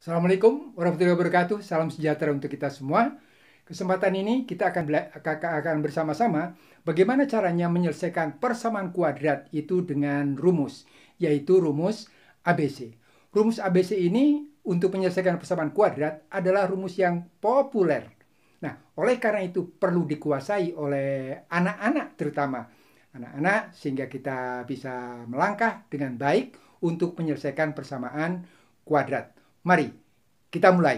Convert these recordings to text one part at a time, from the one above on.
Assalamualaikum warahmatullahi wabarakatuh. Salam sejahtera untuk kita semua. Kesempatan ini kita akan akan bersama-sama bagaimana caranya menyelesaikan persamaan kuadrat itu dengan rumus, yaitu rumus ABC. Rumus ABC ini untuk menyelesaikan persamaan kuadrat adalah rumus yang populer. Nah, oleh karena itu perlu dikuasai oleh anak-anak terutama anak-anak sehingga kita bisa melangkah dengan baik untuk menyelesaikan persamaan kuadrat. Mari, kita mulai.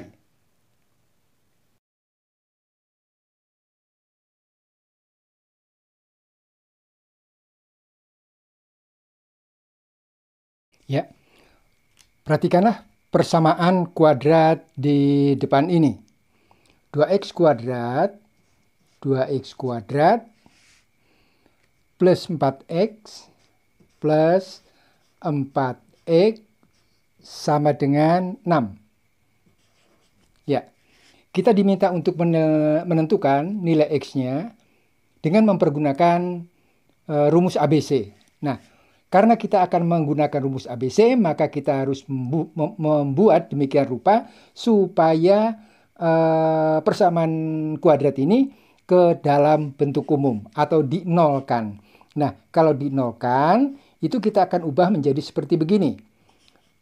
Ya, perhatikanlah persamaan kuadrat di depan ini. 2x kuadrat, 2x kuadrat, plus 4x, plus 4x, sama dengan 6. Ya, kita diminta untuk menentukan nilai X-nya dengan mempergunakan uh, rumus ABC. Nah, karena kita akan menggunakan rumus ABC, maka kita harus membu membuat demikian rupa supaya uh, persamaan kuadrat ini ke dalam bentuk umum atau dinolkan. Nah, kalau dinolkan, itu kita akan ubah menjadi seperti begini.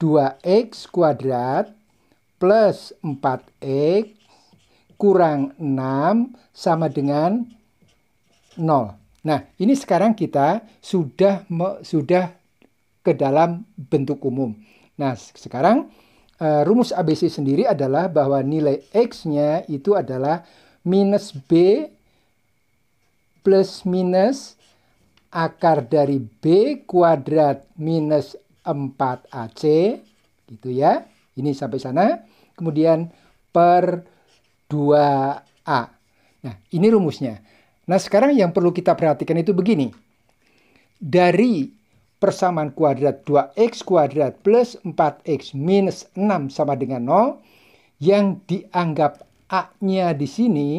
2x kuadrat plus 4x kurang 6 sama dengan 0. Nah, ini sekarang kita sudah sudah ke dalam bentuk umum. Nah, sekarang eh, rumus ABC sendiri adalah bahwa nilai X-nya itu adalah minus B plus minus akar dari B kuadrat minus 4AC gitu ya. Ini sampai sana. Kemudian per 2A. Nah, ini rumusnya. Nah, sekarang yang perlu kita perhatikan itu begini. Dari persamaan kuadrat 2x kuadrat plus 4x minus 6 sama dengan 0, yang dianggap A-nya di sini,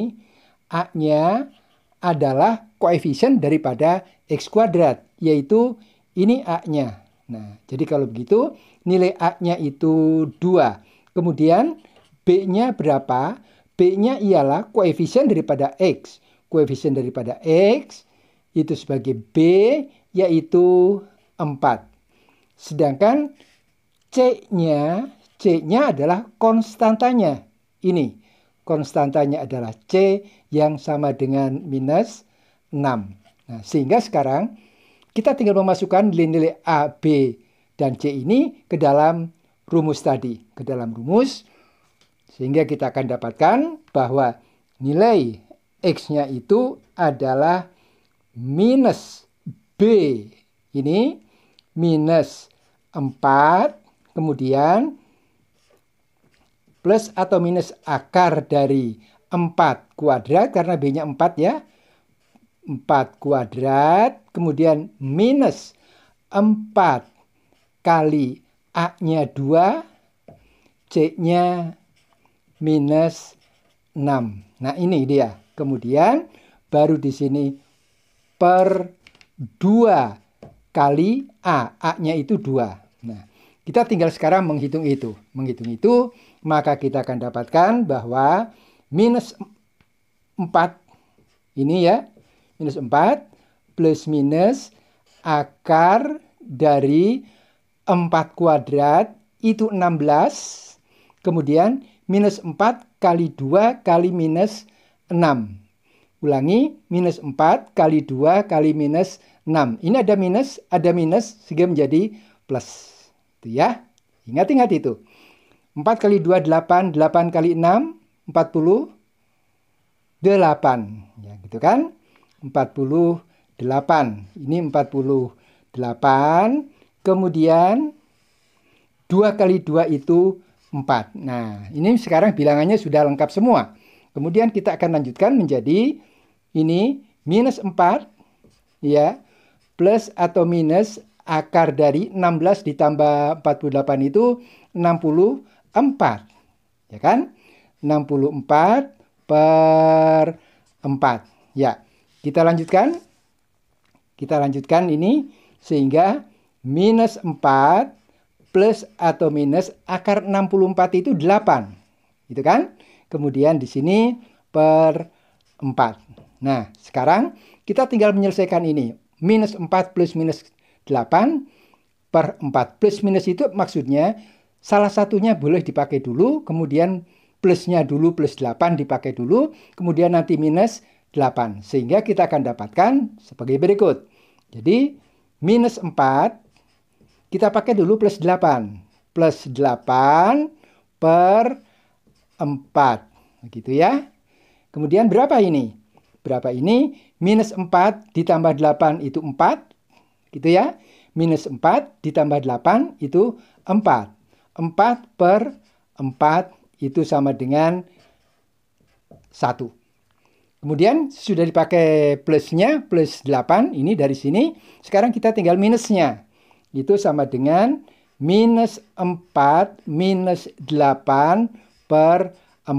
A-nya adalah koefisien daripada x kuadrat, yaitu ini A-nya, Nah, jadi kalau begitu nilai A-nya itu 2. Kemudian B-nya berapa? B-nya ialah koefisien daripada X. Koefisien daripada X itu sebagai B yaitu 4. Sedangkan C-nya C-nya adalah konstantanya. Ini konstantanya adalah C yang sama dengan minus 6. Nah, sehingga sekarang kita tinggal memasukkan nilai-nilai A, B, dan C ini ke dalam rumus tadi. Ke dalam rumus, sehingga kita akan dapatkan bahwa nilai X-nya itu adalah minus B ini minus 4 kemudian plus atau minus akar dari 4 kuadrat karena B-nya 4 ya 4 kuadrat, kemudian minus 4 kali A-nya 2, C-nya minus 6. Nah ini dia. Kemudian baru di sini per 2 kali A. A-nya itu 2. Nah kita tinggal sekarang menghitung itu. Menghitung itu maka kita akan dapatkan bahwa minus 4 ini ya minus 4 plus minus akar dari 4 kuadrat itu 16. Kemudian minus 4 kali 2 kali minus 6. Ulangi, minus 4 kali 2 kali minus 6. Ini ada minus, ada minus, sehingga menjadi plus. Itu ya. Ingat-ingat itu. 4 kali 2, 8. 8 kali 6, 40. 8. Ya, gitu kan. 48. Ini 48. Kemudian 2 kali 2 itu 4. Nah, ini sekarang bilangannya sudah lengkap semua. Kemudian kita akan lanjutkan menjadi ini minus 4 ya plus atau minus akar dari 16 ditambah 48 itu 64. Ya kan? 64 per 4. Ya. Kita lanjutkan. Kita lanjutkan ini sehingga minus 4 plus atau minus akar 64 itu 8. Gitu kan? Kemudian di sini per 4. Nah, sekarang kita tinggal menyelesaikan ini. Minus 4 plus minus 8 per 4. Plus minus itu maksudnya salah satunya boleh dipakai dulu, kemudian plusnya dulu plus 8 dipakai dulu, kemudian nanti minus 8. Sehingga kita akan dapatkan sebagai berikut. Jadi, minus 4, kita pakai dulu plus 8. Plus 8 per 4. Begitu ya. Kemudian berapa ini? Berapa ini? Minus 4 ditambah 8 itu 4. Gitu ya. Minus 4 ditambah 8 itu 4. 4 per 4 itu sama dengan 1. Kemudian sudah dipakai plusnya, plus 8, ini dari sini. Sekarang kita tinggal minusnya. Itu sama dengan minus 4 minus 8 per 4.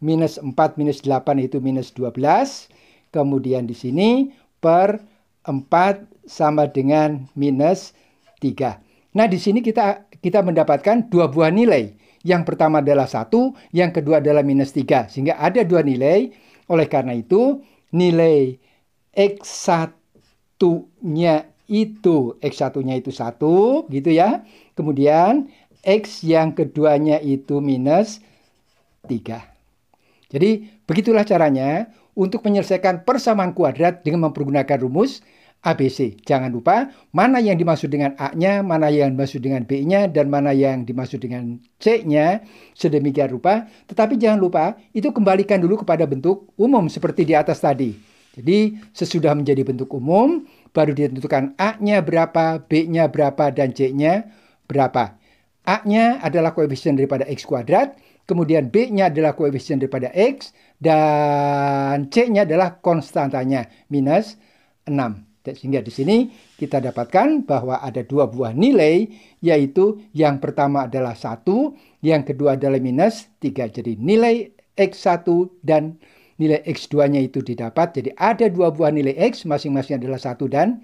Minus 4 minus 8 itu minus 12. Kemudian di sini per 4 sama dengan minus 3. Nah, di sini kita kita mendapatkan dua buah nilai. Yang pertama adalah satu, yang kedua adalah minus 3. Sehingga ada dua nilai oleh karena itu, nilai X1-nya itu X1-nya itu satu gitu ya. Kemudian X yang keduanya itu minus 3. Jadi begitulah caranya untuk menyelesaikan persamaan kuadrat dengan mempergunakan rumus ABC. Jangan lupa mana yang dimaksud dengan A-nya, mana yang dimaksud dengan B-nya, dan mana yang dimaksud dengan C-nya, sedemikian rupa. Tetapi jangan lupa, itu kembalikan dulu kepada bentuk umum seperti di atas tadi. Jadi, sesudah menjadi bentuk umum, baru ditentukan A-nya berapa, B-nya berapa, dan C-nya berapa. A-nya adalah koefisien daripada X kuadrat, kemudian B-nya adalah koefisien daripada X, dan C-nya adalah konstantanya, minus 6. Sehingga di sini kita dapatkan bahwa ada dua buah nilai, yaitu yang pertama adalah satu, yang kedua adalah minus 3. Jadi nilai X1 dan nilai X2-nya itu didapat. Jadi ada dua buah nilai X, masing-masing adalah satu dan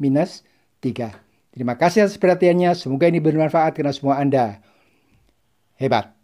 minus 3. Terima kasih atas perhatiannya. Semoga ini bermanfaat karena semua Anda. Hebat.